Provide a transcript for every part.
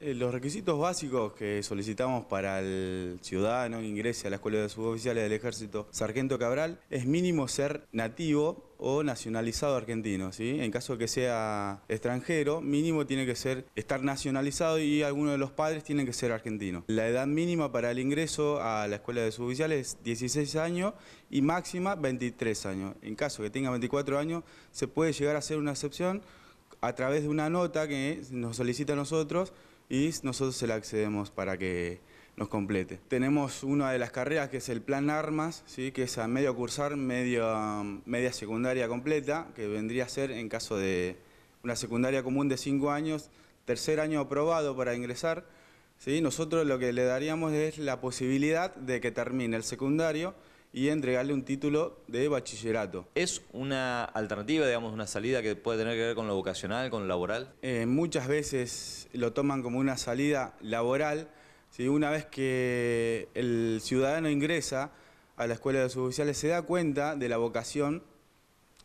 Eh, los requisitos básicos que solicitamos para el ciudadano que ingrese a la Escuela de Suboficiales del Ejército Sargento Cabral es mínimo ser nativo o nacionalizado argentino, ¿sí? En caso de que sea extranjero, mínimo tiene que ser estar nacionalizado y alguno de los padres tiene que ser argentino. La edad mínima para el ingreso a la Escuela de Suboficiales es 16 años y máxima 23 años. En caso de que tenga 24 años, se puede llegar a hacer una excepción a través de una nota que nos solicita a nosotros y nosotros se la accedemos para que nos complete. Tenemos una de las carreras que es el plan armas, ¿sí? que es a medio cursar, media secundaria completa, que vendría a ser en caso de una secundaria común de 5 años, tercer año aprobado para ingresar. ¿sí? Nosotros lo que le daríamos es la posibilidad de que termine el secundario y entregarle un título de bachillerato. ¿Es una alternativa, digamos, una salida que puede tener que ver con lo vocacional, con lo laboral? Eh, muchas veces lo toman como una salida laboral. Si Una vez que el ciudadano ingresa a la escuela de los se da cuenta de la vocación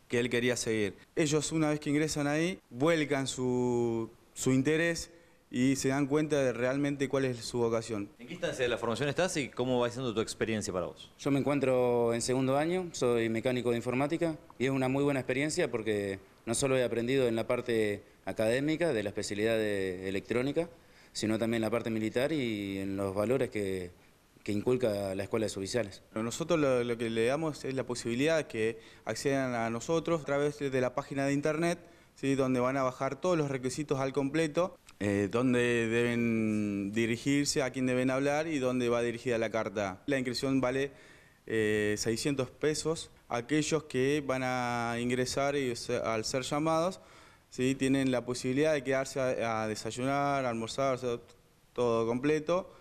que él quería seguir. Ellos una vez que ingresan ahí, vuelcan su, su interés y se dan cuenta de realmente cuál es su vocación. ¿En qué instancia de la formación estás y cómo va siendo tu experiencia para vos? Yo me encuentro en segundo año, soy mecánico de informática y es una muy buena experiencia porque no solo he aprendido en la parte académica de la especialidad de electrónica, sino también en la parte militar y en los valores que, que inculca la Escuela de Suboficiales. Nosotros lo, que le damos es la posibilidad de que accedan a nosotros a través de la página de internet, ¿sí? donde van a bajar todos los requisitos al completo eh, dónde deben dirigirse, a quién deben hablar y dónde va dirigida la carta. La inscripción vale 600 eh, pesos. Aquellos que van a ingresar y, al ser llamados ¿sí? tienen la posibilidad de quedarse a, desayunar, a almorzar, todo completo,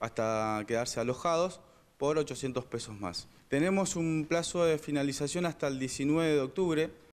hasta quedarse alojados por 800 pesos más. Tenemos un plazo de finalización hasta el 19 de octubre.